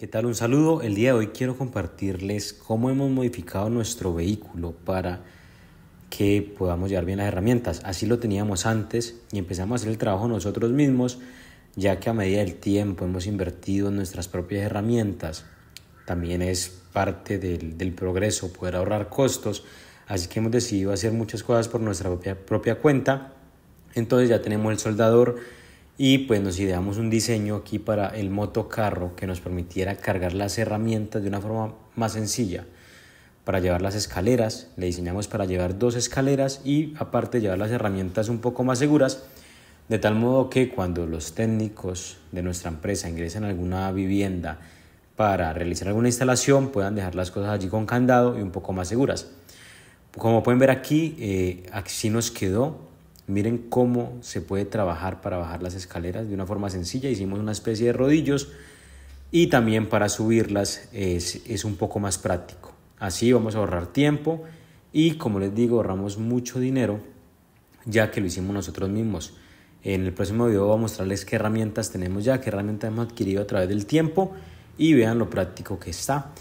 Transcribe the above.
¿Qué tal? Un saludo. El día de hoy quiero compartirles cómo hemos modificado nuestro vehículo para que podamos llevar bien las herramientas. Así lo teníamos antes y empezamos a hacer el trabajo nosotros mismos, ya que a medida del tiempo hemos invertido en nuestras propias herramientas. También es parte del, progreso poder ahorrar costos, así que hemos decidido hacer muchas cosas por nuestra propia, propia cuenta. Entonces ya tenemos el soldador, y pues nos ideamos un diseño aquí para el motocarro que nos permitiera cargar las herramientas de una forma más sencilla. Para llevar las escaleras, le diseñamos para llevar dos escaleras y aparte llevar las herramientas un poco más seguras, de tal modo que cuando los técnicos de nuestra empresa ingresen a alguna vivienda para realizar alguna instalación puedan dejar las cosas allí con candado y un poco más seguras. Como pueden ver aquí, eh, así nos quedó Miren cómo se puede trabajar para bajar las escaleras de una forma sencilla. Hicimos una especie de rodillos y también para subirlas es, un poco más práctico. Así vamos a ahorrar tiempo y como les digo ahorramos mucho dinero ya que lo hicimos nosotros mismos. En el próximo video voy a mostrarles qué herramientas tenemos ya, qué herramientas hemos adquirido a través del tiempo y vean lo práctico que está.